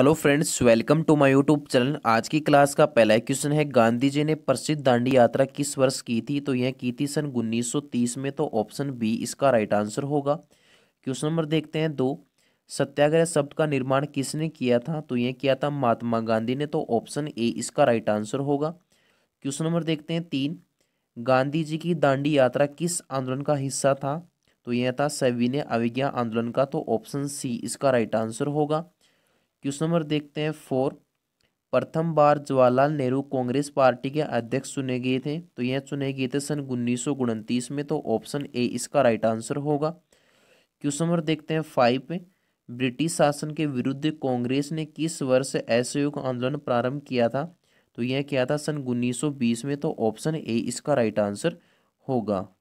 hello friends welcome to my YouTube channel आज की class का पहला क्वेश्चन है गांधी जी ने प्रसिद्ध दांडी यात्रा किस वर्ष की थी तो यह की थी सन 1930 में तो ऑप्शन बी इसका राइट आंसर होगा क्वेश्चन नंबर देखते हैं दो सत्याग्रह शब्द का निर्माण किसने किया था तो यह किया था महात्मा गांधी ने तो ऑप्शन ए इसका राइट आंसर होगा क्वेश्चन नंबर देखते हैं तीन गांधी जी की दांडी यात्रा किस आंदोलन का हिस्सा था तो यह था सविनय अविज्ञा आंदोलन का तो ऑप्शन सी इसका राइट आंसर होगा क्वेश्चन नंबर देखते हैं फोर प्रथम बार जवाहरलाल नेहरू कांग्रेस पार्टी के अध्यक्ष चुने गए थे तो यह चुने गए थे सन उन्नीस में तो ऑप्शन ए इसका राइट आंसर होगा क्वेश्चन नंबर देखते हैं फाइव पे ब्रिटिश शासन के विरुद्ध कांग्रेस ने किस वर्ष असहयोग आंदोलन प्रारंभ किया था तो यह क्या था सन बीस में तो ऑप्शन ए इसका राइट आंसर होगा